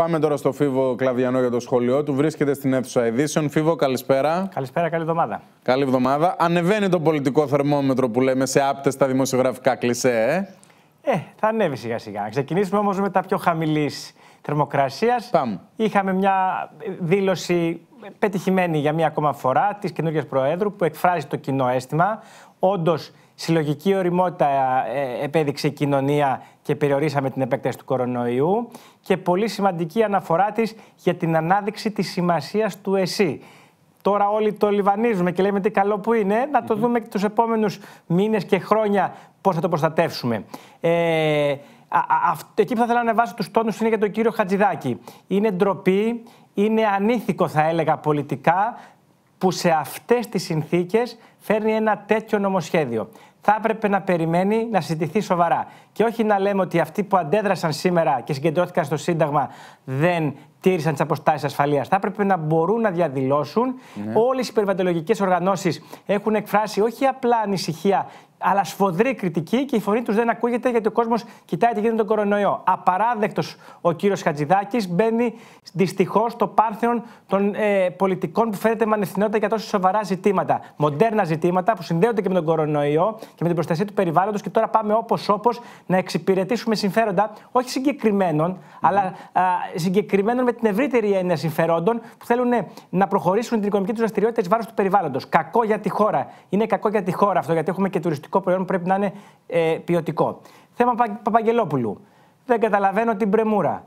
Πάμε τώρα στο Φίβο Κλαδιανό για το σχολείο του. Βρίσκεται στην αίθουσα ειδήσεων. Φίβο, καλησπέρα. Καλησπέρα, καλή εβδομάδα. Καλή εβδομάδα. Ανεβαίνει το πολιτικό θερμόμετρο που λέμε σε άπτες τα δημοσιογραφικά κλισέ, ε. Ε, θα ανέβει σιγά σιγά. Ξεκινήσουμε όμως με τα πιο χαμηλής θερμοκρασίας. Είχαμε μια δήλωση πετυχημένη για μία ακόμα φορά της καινούργιας Προέδρου που εκφράζει το κοινό αίσθημα. Όντως συλλογική οριμότητα ε, επέδειξε η κοινωνία και περιορίσαμε την επέκταση του κορονοϊού και πολύ σημαντική αναφορά της για την ανάδειξη της σημασίας του ΕΣΥ. Τώρα όλοι το λιβανίζουμε και λέμε τι καλό που είναι, να το δούμε και τους επόμενους μήνες και χρόνια πώς θα το προστατεύσουμε. Ε, εκεί που θα ήθελα να ανεβάσω τους τόνους είναι για τον κύριο Χατζηδάκη. Είναι ντροπή, είναι ανήθικο θα έλεγα πολιτικά που σε αυτές τις συνθήκες φέρνει ένα τέτοιο νομοσχέδιο θα έπρεπε να περιμένει να συζητηθεί σοβαρά. Και όχι να λέμε ότι αυτοί που αντέδρασαν σήμερα και συγκεντρώθηκαν στο Σύνταγμα δεν τήρησαν τις αποστάσεις ασφαλείας. Θα έπρεπε να μπορούν να διαδηλώσουν. Ναι. Όλες οι περιβαλλοντολογικές οργανώσεις έχουν εκφράσει όχι απλά ανησυχία, αλλά σφοδρή κριτική και η φωνή τους δεν ακούγεται γιατί ο κόσμος κοιτάει τι γίνεται τον κορονοϊό. Απαράδεκτος ο κύριος Χατζηδάκης μπαίνει δυστυχώς στο πάρθεο των ε, πολιτικών που φέρεται με ανευθυνότητα για τόσο σοβαρά ζητήματα. Μοντέρνα ζητήματα που συνδέονται και με τον κορονοϊό και με την προστασία του περιβάλλοντος και τώρα πάμε όπως όπως να εξυπηρετήσουμε συμφέροντα όχι συγκεκριμένων, αλλά ναι. α, συγκεκριμένων με την ευρύτερη έννοια συμφερόντων που θέλουν να προχωρήσουν την οικονομική τους δραστηριότητα εις βάρος του περιβάλλοντος. Κακό για τη χώρα. Είναι κακό για τη χώρα αυτό, γιατί έχουμε και τουριστικό προϊόν που πρέπει να είναι ε, ποιοτικό. Θέμα Παπαγγελόπουλου. Δεν καταλαβαίνω την πρεμούρα.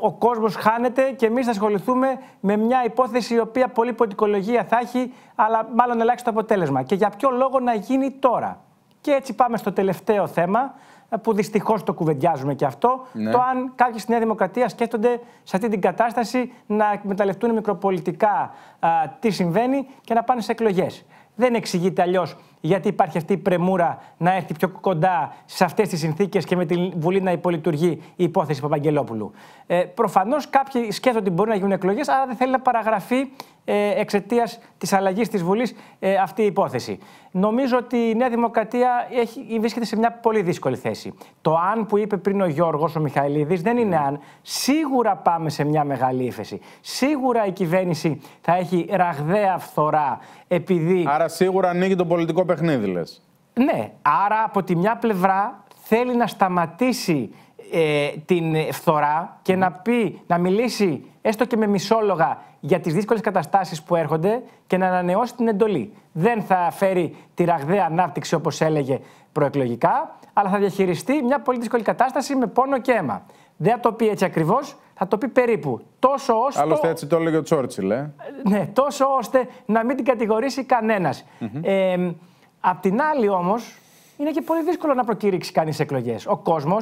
Ο κόσμος χάνεται και εμείς θα ασχοληθούμε με μια υπόθεση η οποία πολύ πολιτικολογία θα έχει, αλλά μάλλον ελάχιστο αποτέλεσμα. Και για ποιο λόγο να γίνει τώρα. Και έτσι πάμε στο τελευταίο θέμα, ε, που δυστυχώς το κουβεντιάζουμε και αυτό, ναι. το αν κάποιοι στη Νέα Δημοκρατία σκέφτονται σε αυτή την κατάσταση να εκμεταλλευτούν μικροπολιτικά τι συμβαίνει και να πάνε σε εκλογές. Δεν εξηγείται αλλιώς γιατί υπάρχει αυτή η πρεμούρα να έρθει πιο κοντά σε αυτές τις συνθήκες και με τη Βουλή να υπολειτουργεί η υπόθεση Παπαγγελόπουλου. Ε, Προφανώς κάποιοι σκέφτονται ότι μπορεί να γίνουν εκλογές, αλλά δεν θέλει να παραγραφεί ε, εξαιτίας της αλλαγής της Βουλής ε, αυτή η υπόθεση. Νομίζω ότι η Νέα Δημοκρατία έχει, βρίσκεται σε μια πολύ δύσκολη θέση. Το αν που είπε πριν ο Γιώργος, ο Μιχαηλίδης, δεν είναι αν. Σίγουρα πάμε σε μια μεγάλη ύφεση. Σίγουρα η κυβέρνηση θα έχει ραγδαία φθορά επειδή. Άρα σίγουρα ανοίγει το πολιτικό παιχνίδι, Ναι. Άρα από τη μια πλευρά θέλει να σταματήσει ε, την φθορά και να πει, να μιλήσει έστω και με μισόλογα για τις δύσκολες καταστάσεις που έρχονται και να ανανεώσει την εντολή. Δεν θα φέρει τη ραγδαία ανάπτυξη όπως έλεγε προεκλογικά, αλλά θα διαχειριστεί μια πολύ δύσκολη κατάσταση με πόνο και αίμα. Δεν θα το πει έτσι ακριβώς, θα το πει περίπου. Τόσο ώστε. Άλλωστε, έτσι το έλεγε ο Τσόρτσιλ, ε. Ναι, τόσο ώστε να μην την κατηγορήσει κανένας. Mm Απ' την άλλη όμως, είναι και πολύ δύσκολο να προκήρυξει κανείς εκλογές. Ο κόσμος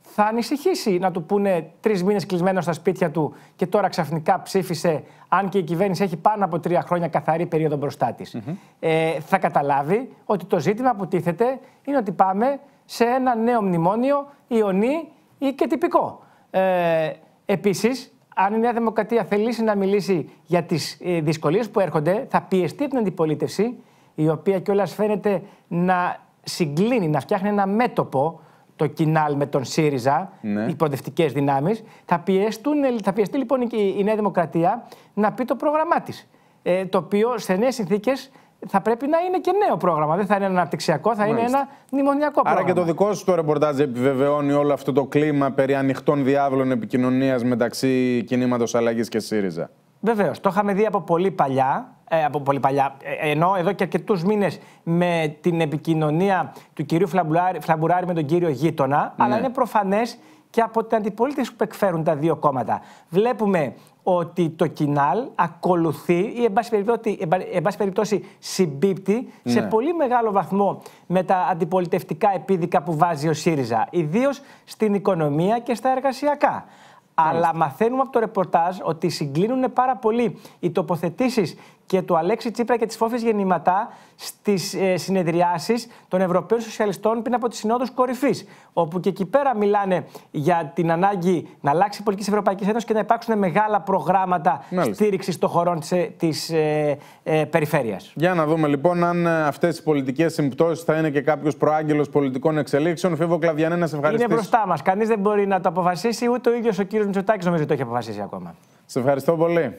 θα ανησυχήσει να του πούνε τρεις μήνες κλεισμένο στα σπίτια του και τώρα ξαφνικά ψήφισε, αν και η κυβέρνηση έχει πάνω από τρία χρόνια καθαρή περίοδο μπροστά της. ε, θα καταλάβει ότι το ζήτημα που τίθεται είναι ότι πάμε σε ένα νέο μνημόνιο ιονή ή και τυπικό. Ε, Επίσης, αν η Νέα Δημοκρατία θελήσει να μιλήσει για τις ε, δυσκολίες που έρχονται, θα πιεστεί την αντιπολίτευση η οποία κιόλας φαίνεται να συγκλίνει, να φτιάχνει ένα μέτωπο το κοινάλ με τον ΣΥΡΙΖΑ, ναι. οι προοδευτικέ δυνάμεις, θα, θα πιεστεί λοιπόν η Νέα Δημοκρατία να πει το πρόγραμμά της. Ε, το οποίο σε νέες συνθήκες θα πρέπει να είναι και νέο πρόγραμμα. Δεν θα είναι ένα αναπτυξιακό, θα είναι ένα μνημονιακό πρόγραμμα. Άρα και το δικό σου το ρεπορτάζ επιβεβαιώνει όλο αυτό το κλίμα περί ανοιχτών διάβλων επικοινωνίας μεταξύ κινήματος αλλαγής και ΣΥΡΙΖΑ. Βεβαίως, το είχαμε δει από πολύ παλιά. Ε, από πολύ παλιά, ε, ενώ εδώ και αρκετούς μήνες με την επικοινωνία του κυρίου Φλαμπουράρη, με τον κύριο Γείτονα, ναι. αλλά είναι προφανές και από την αντιπολίτευση που εκφέρουν τα δύο κόμματα. Βλέπουμε ότι το κοινάλ ακολουθεί ή εν πάση περιπτώσει, συμπίπτει σε ναι. πολύ μεγάλο βαθμό με τα αντιπολιτευτικά επίδικα που βάζει ο ΣΥΡΙΖΑ, ιδίως στην οικονομία και στα εργασιακά. Αλλά μαθαίνουμε από το ρεπορτάζ ότι συγκλίνουν πάρα πολύ οι τοποθετήσεις και του Αλέξη Τσίπρα και της Φόφης γεννηματά στις ε, συνεδριάσεις των Ευρωπαίων Σοσιαλιστών πριν από τη συνόδου κορυφής. Όπου και εκεί πέρα μιλάνε για την ανάγκη να αλλάξει η πολιτική της Ευρωπαϊκής Ένωσης και να υπάρξουν μεγάλα προγράμματα στήριξης των χωρών της ε, ε, ε, περιφέρειας. Για να δούμε λοιπόν αν ε, αυτές οι πολιτικές συμπτώσεις θα είναι και κάποιος προάγγελος πολιτικών εξελίξεων. Φίβο Κλαβιανέ, να σε ευχαριστήσω. Είναι μπροστά μας. Κανείς δεν μπορεί να το αποφασίσει, ούτε ο ίδιος ο κύριος Μητσοτάκης νομίζω το έχει αποφασίσει ακόμα. Σε ευχαριστώ πολύ.